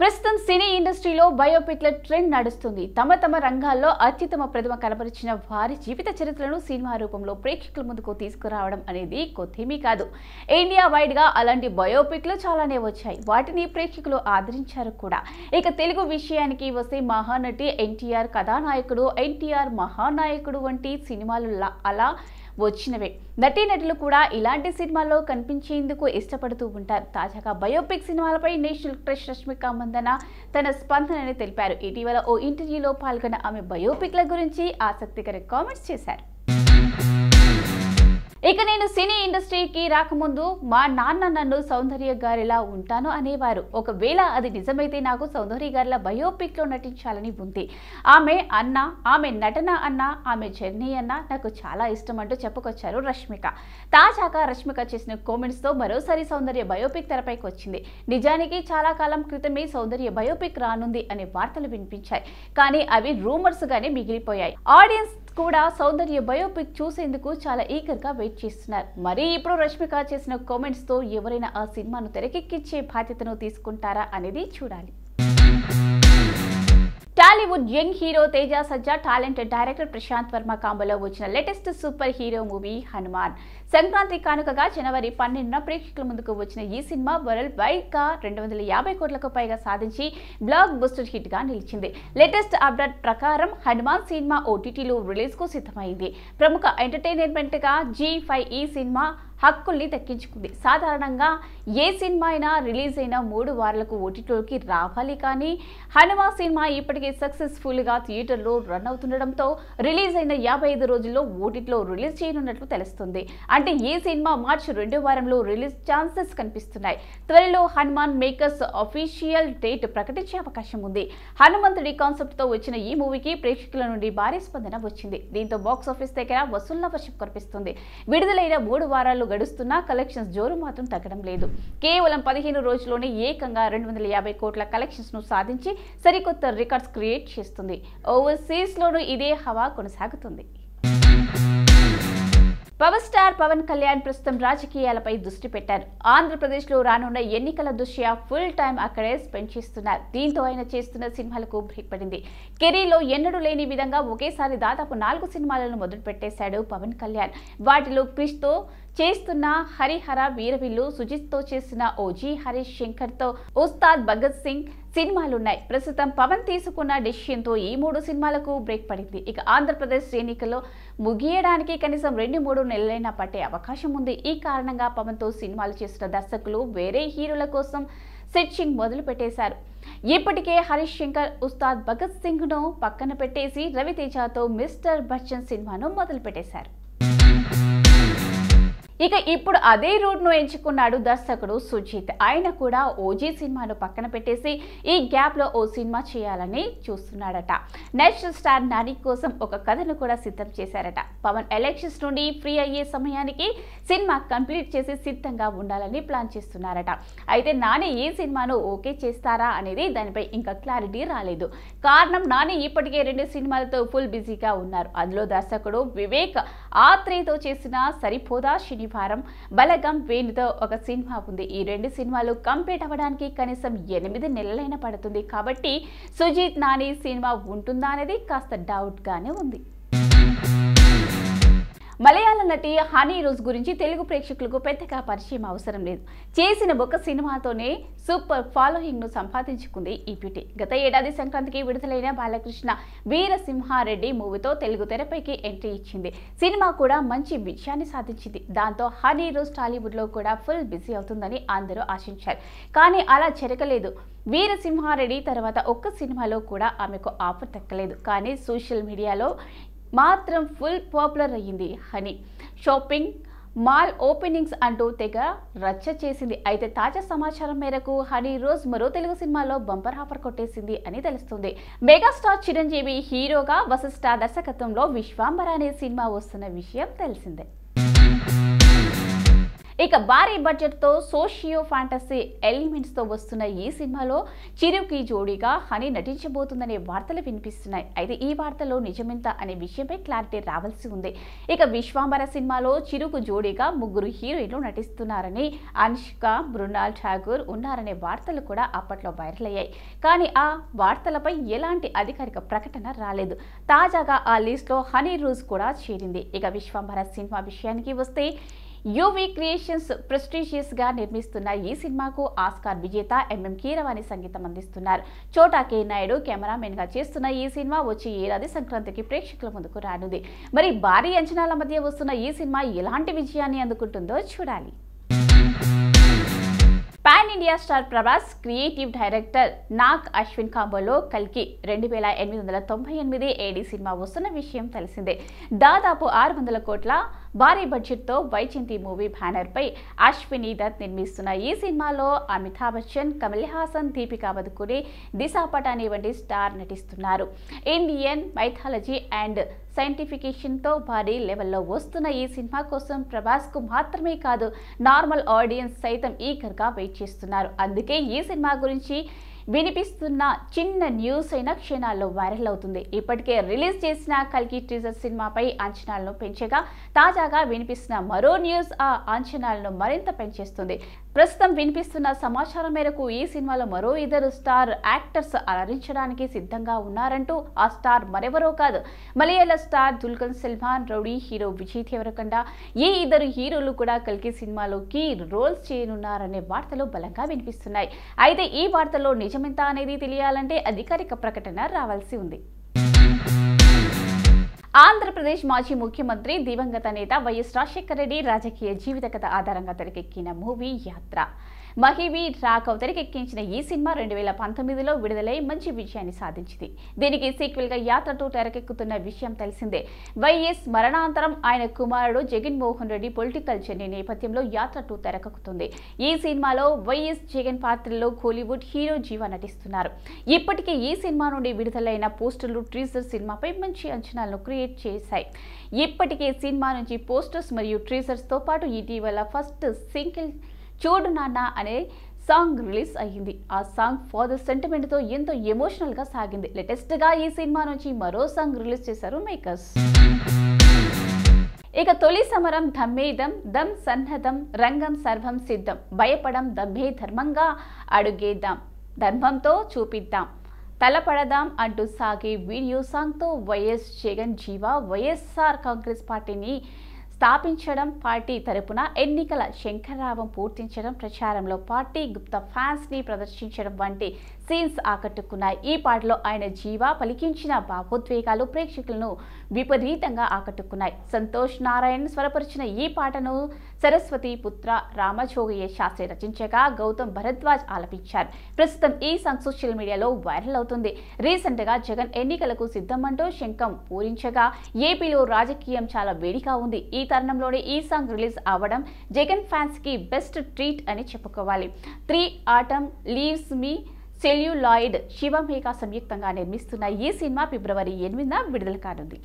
ప్రస్తుతం సినీ ఇండస్ట్రీలో బయోపిక్ల ట్రెండ్ నడుస్తుంది తమ తమ రంగాల్లో అత్యుత్తమ ప్రతిమ కనపరిచిన వారి జీవిత చరిత్రను సినిమా రూపంలో ప్రేక్షకుల ముందుకు తీసుకురావడం అనేది కొద్దిమీ కాదు ఇండియా వైడ్గా అలాంటి బయోపిక్లు చాలానే వచ్చాయి వాటిని ప్రేక్షకులు ఆదరించారు కూడా ఇక తెలుగు విషయానికి వస్తే మహానటి ఎన్టీఆర్ కథానాయకుడు ఎన్టీఆర్ మహానాయకుడు వంటి సినిమాలు అలా వచ్చినవే నటీ నటులు కూడా ఇలాంటి సినిమాల్లో కనిపించేందుకు ఇష్టపడుతూ ఉంటారు తాజాగా బయోపిక్ సినిమాలపై నేషనల్ క్రష్ రష్మిక మందన తన స్పందనని తెలిపారు ఇటీవల ఓ ఇంటర్వ్యూలో పాల్గొన్న ఆమె బయోపిక్ల గురించి ఆసక్తికర కామెంట్స్ చేశారు ఇక నేను సినీ ఇండస్ట్రీకి రాకముందు మా నాన్న నన్ను సౌందర్య గారిలా ఉంటాను అనేవారు ఒకవేళ అది నిజమైతే నాకు సౌందర్య గారిలా బయోపిక్లో నటించాలని ఉంది ఆమె అన్న ఆమె నటన అన్న ఆమె జర్నీ అన్న నాకు చాలా ఇష్టం అంటూ చెప్పుకొచ్చారు రష్మిక తాజాగా రష్మిక చేసిన తో మరోసారి సౌందర్య బయోపిక్ తెరపైకి వచ్చింది నిజానికి చాలా కాలం క్రితమే సౌందర్య బయోపిక్ రానుంది అనే వార్తలు వినిపించాయి కానీ అవి రూమర్స్గానే మిగిలిపోయాయి ఆడియన్స్ కూడా సౌందర్య బయోపిక్ చూసేందుకు చాలా గా వెయిట్ చేస్తున్నారు మరి ఇప్పుడు రష్మిక చేసిన కామెంట్స్తో ఎవరైనా ఆ సినిమాను తెరకెక్కించే బాధ్యతను తీసుకుంటారా అనేది చూడాలి Tollywood young hero Teja Sajja talent director Prashanth Varma కాంబోలో వచ్చిన latest superhero movie Hanuman Sankranti కానుకగా జనవరి పన్నెండున ప్రేక్షకుల ముందుకు వచ్చిన ఈ సినిమా వరల్డ్ వైడ్ గా రెండు వందల యాభై కోట్లకు పైగా సాధించి బ్లాక్ బుస్టర్ హిట్ గా నిలిచింది లేటెస్ట్ అప్డేట్ ప్రకారం హనుమాన్ సినిమా ఓటీటీలో రిలీజ్ కు సిద్ధమైంది ప్రముఖ ఎంటర్టైన్మెంట్ గా జీ ఫైవ్ ఈ సినిమా హక్కుల్ని దక్కించుకుంది సాధారణంగా ఏ సినిమా అయినా రిలీజ్ అయిన మూడు వారాలకు ఓటీటీలోకి రావాలి కానీ హనుమా సినిమా ఇప్పటికే సక్సెస్ఫుల్గా థియేటర్లో రన్ అవుతుండడంతో రిలీజ్ అయిన యాభై ఐదు రోజుల్లో ఓటీటీలో రిలీజ్ చేయనున్నట్లు తెలుస్తుంది అంటే ఈ సినిమా మార్చి రెండో వారంలో రిలీజ్ ఛాన్సెస్ కనిపిస్తున్నాయి త్వరలో హనుమాన్ మేకర్స్ అఫీషియల్ డేట్ ప్రకటించే అవకాశం ఉంది హనుమంతుడి తో వచ్చిన ఈ మూవీకి ప్రేక్షకుల నుండి భారీ స్పందన వచ్చింది దీంతో బాక్స్ ఆఫీస్ దగ్గర వసూళ్ల వర్షం కనిపిస్తుంది విడుదలైన మూడు వారాలు గడుస్తున్నా కలెక్షన్స్ జోరు మాత్రం తగ్గడం లేదు కేవలం పదిహేను రోజుల్లోనే ఏకంగా రెండు వందల యాభై కోట్ల కలెక్షన్స్ను సాధించి సరికొత్త రికార్డ్స్ క్రియేట్ చేస్తుంది లోనూ ఇదే హవా కొనసాగుతుంది పవర్ స్టార్ పవన్ కళ్యాణ్ ప్రస్తుతం రాజకీయాలపై దృష్టి పెట్టారు ఆంధ్రప్రదేశ్లో రానున్న ఎన్నికల దృష్ట్యా ఫుల్ టైం అక్కడే స్పెండ్ చేస్తున్నారు దీంతో ఆయన చేస్తున్న సినిమాలకు బ్రేక్ పడింది కెరీర్లో ఎన్నడూ లేని విధంగా ఒకేసారి దాదాపు నాలుగు సినిమాలను మొదలు పెట్టేశాడు పవన్ కళ్యాణ్ వాటిలో క్రిష్తో చేస్తున్న హరిహర వీరవిల్లు సుజిత్తో చేసిన ఓజీ హరీష్ శంకర్తో ఉస్తాద్ భగత్ సింగ్ సినిమాలున్నాయి ప్రస్తుతం పవన్ తీసుకున్న డెసిషన్తో ఈ మూడు సినిమాలకు బ్రేక్ పడింది ఇక ఆంధ్రప్రదేశ్ ఎన్నికల్లో ముగియడానికి కనీసం రెండు మూడు నెలలైనా పట్టే అవకాశం ఉంది ఈ కారణంగా పవన్తో సినిమాలు చేసిన దర్శకులు వేరే హీరోల కోసం సెర్చింగ్ మొదలు పెట్టేశారు ఇప్పటికే హరీష్ శంకర్ ఉస్తాద్ భగత్ సింగ్ను పక్కన పెట్టేసి రవితేజతో మిస్టర్ బచ్చన్ సినిమాను మొదలుపెట్టేశారు ఇక ఇప్పుడు అదే రూట్ను ఎంచుకున్నాడు దర్శకుడు సుజిత్ ఆయన కూడా ఓజీ సినిమాను పక్కన పెట్టేసి ఈ గ్యాప్లో ఓ సినిమా చేయాలని చూస్తున్నాడట నేషనల్ స్టార్ నాని కోసం ఒక కథను కూడా సిద్ధం చేశారట పవన్ ఎలక్షన్స్ నుండి ఫ్రీ అయ్యే సమయానికి సినిమా కంప్లీట్ చేసి సిద్ధంగా ఉండాలని ప్లాన్ చేస్తున్నారట అయితే నాని ఈ సినిమాను ఓకే చేస్తారా అనేది దానిపై ఇంకా క్లారిటీ రాలేదు కారణం నాని ఇప్పటికే రెండు సినిమాలతో ఫుల్ బిజీగా ఉన్నారు అందులో దర్శకుడు వివేక్ ఆత్రేయతో చేసిన సరిపోదా శనివారం బలగం వేణుతో ఒక సినిమా ఉంది ఈ రెండు సినిమాలు కంప్లీట్ అవ్వడానికి కనీసం ఎనిమిది నెలలైన పడుతుంది కాబట్టి సుజీత్ నాని సినిమా ఉంటుందా అనేది కాస్త డౌట్గానే ఉంది మలయాళ నటి హనీ రోజ్ గురించి తెలుగు ప్రేక్షకులకు పెద్దగా పరిచయం అవసరం లేదు చేసిన ఒక సినిమాతోనే సూపర్ ఫాలోయింగ్ను సంపాదించుకుంది ఈ గత ఏడాది సంక్రాంతికి విడుదలైన బాలకృష్ణ వీరసింహారెడ్డి మూవీతో తెలుగు తెరపైకి ఎంట్రీ ఇచ్చింది సినిమా కూడా మంచి విజయాన్ని సాధించింది దాంతో హనీ రోజ్ టాలీవుడ్లో కూడా ఫుల్ బిజీ అవుతుందని అందరూ ఆశించారు కానీ అలా జరగలేదు వీరసింహారెడ్డి తర్వాత ఒక్క సినిమాలో కూడా ఆమెకు ఆఫర్ దక్కలేదు కానీ సోషల్ మీడియాలో మాత్రం ఫుల్ పాపులర్ అయ్యింది హనీ షాపింగ్ మాల్ ఓపెనింగ్స్ అంటూ తెగ రచ్చ చేసింది అయితే తాజా సమాచారం మేరకు హనీ రోజ్ మరో తెలుగు సినిమాలో బంపర్ హాఫర్ కొట్టేసింది అని తెలుస్తుంది మెగాస్టార్ చిరంజీవి హీరోగా వశిష్ఠ దర్శకత్వంలో విశ్వాంబర అనే సినిమా వస్తున్న విషయం తెలిసిందే ఇక భారీ బడ్జెట్తో సోషియో ఫ్యాంటసీ ఎలిమెంట్స్తో వస్తున్న ఈ సినిమాలో చిరుకి జోడీగా హనీ నటించబోతుందనే వార్తలు వినిపిస్తున్నాయి అయితే ఈ వార్తలో నిజమెంత అనే విషయంపై క్లారిటీ రావాల్సి ఉంది ఇక విశ్వాంబర సినిమాలో చిరుకు జోడీగా ముగ్గురు హీరోయిన్లు నటిస్తున్నారని అనుష్క మృణాల్ ఠాగూర్ ఉన్నారనే వార్తలు కూడా అప్పట్లో వైరల్ అయ్యాయి కానీ ఆ వార్తలపై ఎలాంటి అధికారిక ప్రకటన రాలేదు తాజాగా ఆ లిస్ట్లో హనీ రూజ్ కూడా చేరింది ఇక విశ్వాంబర సినిమా విషయానికి వస్తే యూవీ క్రియేషన్స్ గా నిర్మిస్తున్న ఈ సినిమాకు ఆస్కార్ విజేత ఎంఎం కీరవాణి సంగీతం అందిస్తున్నారు చోటా కే నాయుడు కెమెరామెన్గా చేస్తున్న ఈ సినిమా వచ్చే ఏడాది సంక్రాంతికి ప్రేక్షకుల ముందుకు రానుంది మరి భారీ అంచనాల మధ్య వస్తున్న ఈ సినిమా ఎలాంటి విజయాన్ని అందుకుంటుందో చూడాలి pan India star Prabhas creative director Nag Ashwin కాంబోలో కల్కి రెండు వేల ఎనిమిది వందల తొంభై ఎనిమిది ఏడీ సినిమా వస్తున్న విషయం తెలిసిందే దాదాపు ఆరు వందల కోట్ల భారీ బడ్జెట్తో వైచింతి మూవీ బ్యానర్పై అశ్విని దత్ నిర్మిస్తున్న ఈ సినిమాలో అమితాబ్ బచ్చన్ కమల్ హాసన్ దీపికా పదుకుని దిశా పటాని వంటి స్టార్ నటిస్తున్నారు ఇండియన్ మైథాలజీ అండ్ సైంటిఫికేషన్తో భారీ లెవెల్లో వస్తున్న ఈ సినిమా కోసం ప్రభాస్కు మాత్రమే కాదు నార్మల్ ఆడియన్స్ సైతం ఈగర్గా వెయిట్ చేస్తున్నారు అందుకే ఈ సినిమా గురించి వినిపిస్తున్న చిన్న న్యూస్ అయినా క్షణాల్లో వైరల్ అవుతుంది ఇప్పటికే రిలీజ్ చేసిన కల్కి టీజర్ సినిమాపై అంచనాలను పెంచగా తాజాగా వినిపిస్తున్న మరో న్యూస్ ఆ అంచనాలను మరింత పెంచేస్తుంది ప్రస్తుతం వినిపిస్తున్న సమాచారం మేరకు ఈ సినిమాలో మరో ఇద్దరు స్టార్ యాక్టర్స్ అలరించడానికి సిద్ధంగా ఉన్నారంటూ ఆ స్టార్ మరెవరో కాదు Malayalam star Dulquer Salmaan rowdy hero Vijay Deverakonda ఈ ఇద్దరు హీరోలు కూడా కలిగి సినిమాలోకి రోల్స్ చేయనున్నారనే వార్తలు బలంగా వినిపిస్తున్నాయి అయితే ఈ వార్తలో నిజమెంత అనేది తెలియాలంటే అధికారిక ప్రకటన రావాల్సి ఉంది ఆంధ్రప్రదేశ్ మాజీ ముఖ్యమంత్రి దివంగత నేత వైఎస్ రాజశేఖర రెడ్డి రాజకీయ జీవిత కథ ఆధారంగా తెరకెక్కిన మూవీ యాత్ర మహిమి రాఘవ్ తెరకెక్కించిన ఈ సినిమా రెండు వేల పంతొమ్మిదిలో విడుదలై మంచి విజయాన్ని సాధించింది దీనికి సీక్వెల్గా యాత్ర టూ తెరకెక్కుతున్న విషయం తెలిసిందే వైఎస్ మరణాంతరం ఆయన కుమారుడు జగన్మోహన్ రెడ్డి పొలిటికల్ జర్నీ నేపథ్యంలో యాత్ర టూ తెరకెక్కుతుంది ఈ సినిమాలో వైఎస్ జగన్ పాత్రలో కోలీవుడ్ హీరో జీవా నటిస్తున్నారు ఇప్పటికే ఈ సినిమా నుండి విడుదలైన పోస్టర్లు ట్రీజర్ సినిమాపై మంచి అంచనాలను క్రియేట్ చేశాయి ఇప్పటికే సినిమా నుంచి పోస్టర్స్ మరియు ట్రీజర్స్తో పాటు ఇటీవల ఫస్ట్ సింగిల్ చూడు నాన్న అనే సాంగ్ రిలీజ్ అయ్యింది ఆ సాంగ్ ఫాదర్ సెంటిమెంట్తో ఎంతో ఎమోషనల్గా సాగింది లేటెస్ట్గా ఈ సినిమా నుంచి మరో సాంగ్ రిలీజ్ చేశారు మేకర్స్ ఇక తొలి సమరం ధమ్మేదం దం సన్నదం రంగం సర్వం సిద్ధం భయపడం దమ్మే ధర్మంగా అడుగేద్దాం ధర్మంతో చూపిద్దాం తలపడదాం అంటూ సాగే వీడియో సాంగ్తో వైఎస్ జగన్ జీవ వైఎస్ఆర్ కాంగ్రెస్ పార్టీని స్థాపించడం పార్టీ తరపున ఎన్నికల శంఖరావం పూర్తించడం ప్రచారంలో పార్టీ గుప్త ఫ్యాన్స్ని ప్రదర్శించడం వంటి సీన్స్ ఆకట్టుకున్నాయి ఈ పాటలో ఆయన జీవ పలికించిన భావోద్వేగాలు ప్రేక్షకులను విపరీతంగా ఆకట్టుకున్నాయి సంతోష్ నారాయణ్ స్వరపరిచిన ఈ పాటను సరస్వతి పుత్ర రామజోగయ్య శాస్త్రి రచించగా గౌతమ్ భరద్వాజ్ ఆలపించారు ప్రస్తుతం ఈ సాంగ్ సోషల్ మీడియాలో వైరల్ అవుతుంది రీసెంట్గా జగన్ ఎన్నికలకు సిద్ధమంటూ శంఖం పూరించగా ఏపీలో రాజకీయం చాలా వేడిగా ఉంది ఈ తరుణంలోనే ఈ సాంగ్ రిలీజ్ అవ్వడం జగన్ ఫ్యాన్స్కి బెస్ట్ ట్రీట్ అని చెప్పుకోవాలి three autumn leaves me celluloid Shivamegha సంయుక్తంగా నిర్మిస్తున్న ఈ సినిమా ఫిబ్రవరి ఎనిమిదిన విడుదల కానుంది